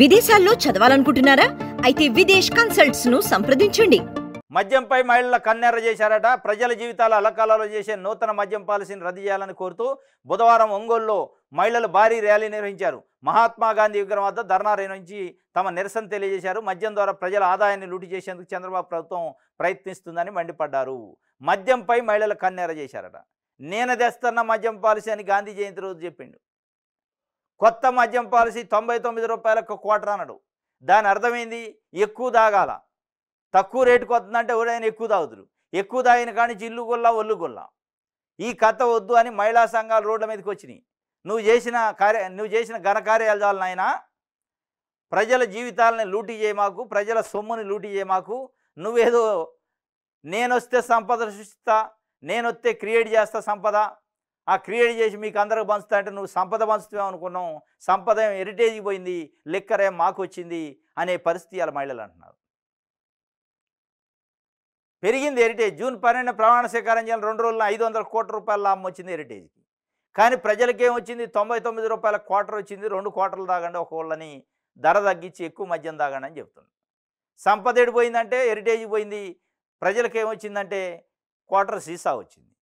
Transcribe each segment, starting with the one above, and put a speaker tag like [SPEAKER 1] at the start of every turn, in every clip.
[SPEAKER 1] విదేశాల్లో చదవాలనుకుంటున్నారా అయితే విదేశ్ కన్సల్ట్స్ ను సంప్రదించండి మద్యంపై మహిళల కన్నెర్ర చేశారట ప్రజల జీవితాల అలకాలలో చేసే నూతన మద్యం పాలసీని రద్దు చేయాలని కోరుతూ బుధవారం ఒంగోలులో మహిళలు భారీ ర్యాలీ నిర్వహించారు మహాత్మా గాంధీ విగ్రహం వద్ద ధర్నా నిర్వహించి తమ నిరసన తెలియజేశారు మద్యం ద్వారా ప్రజల ఆదాయాన్ని లూటి చేసేందుకు చంద్రబాబు ప్రభుత్వం ప్రయత్నిస్తుందని మండిపడ్డారు మద్యంపై మహిళలు కన్నెర్ర చేశారట నేను తెస్తున్న మద్యం పాలసీ అని గాంధీ జయంతి రోజు చెప్పిండు కొత్త మద్యం పాలసీ తొంభై తొమ్మిది రూపాయలకు క్వార్టర్ అన్నాడు దాని అర్థమైంది ఎక్కువ తాగాల తక్కువ రేటుకు వస్తుందంటే ఎవరైనా ఎక్కువ తాగుదురు ఎక్కువ తాగిన కానీ జిల్లు గుల్ల ఒళ్ళు గుల్ల ఈ కథ వద్దు అని మహిళా సంఘాలు రోడ్ల మీదకి వచ్చినాయి నువ్వు చేసిన కార్య నువ్వు చేసిన ఘనకార్యాలు చాలు నాయన ప్రజల జీవితాలని లూటీ చేయమాకు ప్రజల సొమ్ముని లూటీ చేయమాకు నువ్వేదో నేనొస్తే సంపద సృష్టిస్తా నేనొస్తే క్రియేట్ చేస్తా సంపద ఆ క్రియేట్ చేసి మీకు అందరికి పంచుతా అంటే నువ్వు సంపద పంచుతావు అనుకున్నాం సంపద ఏం హెరిటేజ్కి పోయింది లెక్కరే మాకు వచ్చింది అనే పరిస్థితి అలా మహిళలు అంటున్నారు పెరిగింది హెరిటేజ్ జూన్ పన్నెండు ప్రమాణ స్వీకారం చేయాలి రెండు రోజుల్లో ఐదు వందల కోట్ల రూపాయల లాభం వచ్చింది హెరిటేజ్కి కానీ ప్రజలకేం వచ్చింది తొంభై తొమ్మిది రూపాయల క్వార్టర్ వచ్చింది రెండు క్వార్టర్లు తాగండి ఒకళ్ళని ధర తగ్గించి ఎక్కువ మద్యం తాగండి అని చెప్తుంది సంపద ఏడిపోయిందంటే హెరిటేజ్ పోయింది ప్రజలకేమొచ్చిందంటే క్వార్టర్ సీసా వచ్చింది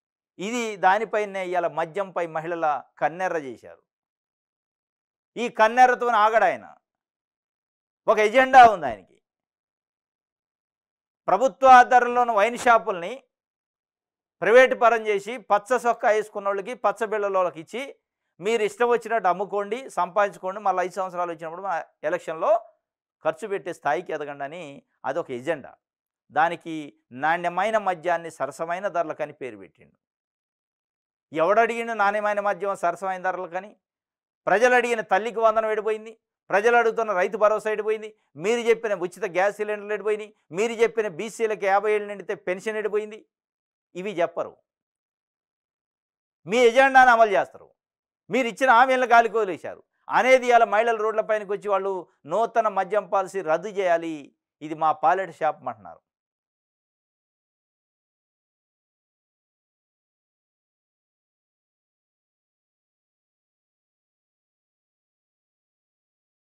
[SPEAKER 1] ఇది దానిపైనే ఇవాళ మద్యంపై మహిళల కన్నెర్ర చేశారు ఈ కన్నెర్రతో ఆగడాయన ఒక ఎజెండా ఉంది ఆయనకి ప్రభుత్వ ఉన్న వైన్ షాపుల్ని ప్రైవేటు పరం చేసి పచ్చ సొక్క వేసుకున్న వాళ్ళకి పచ్చ బిళ్ళలోకి ఇచ్చి మీరు ఇష్టం వచ్చినట్టు అమ్ముకోండి సంపాదించుకోండి మళ్ళీ ఐదు సంవత్సరాలు వచ్చినప్పుడు ఎలక్షన్లో ఖర్చు పెట్టే స్థాయికి ఎదగండి అని అదొక ఎజెండా దానికి నాణ్యమైన మద్యాన్ని సరసమైన ధరలకని పేరు పెట్టిండు ఎవడడిగిన నాణ్యమైన మాధ్యమం సరసమైన ధరలు కానీ ప్రజలు అడిగిన తల్లికి వందనం ఎడిపోయింది ప్రజలు అడుగుతున్న రైతు భరోసా ఎడిపోయింది మీరు చెప్పిన ఉచిత గ్యాస్ సిలిండర్లు ఎడిపోయినాయి మీరు చెప్పిన బీసీలకు యాభై ఏళ్ళు నిండితే పెన్షన్ ఎడిపోయింది ఇవి చెప్పరు మీ ఎజెండాను అమలు చేస్తారు మీరు ఇచ్చిన హామీలను గాలికోలేశారు అనేది ఇలా మహిళల రోడ్లపైనకి వచ్చి వాళ్ళు నూతన మద్యం పాలసీ రద్దు చేయాలి ఇది మా పాలెట్ షాప్ అంటున్నారు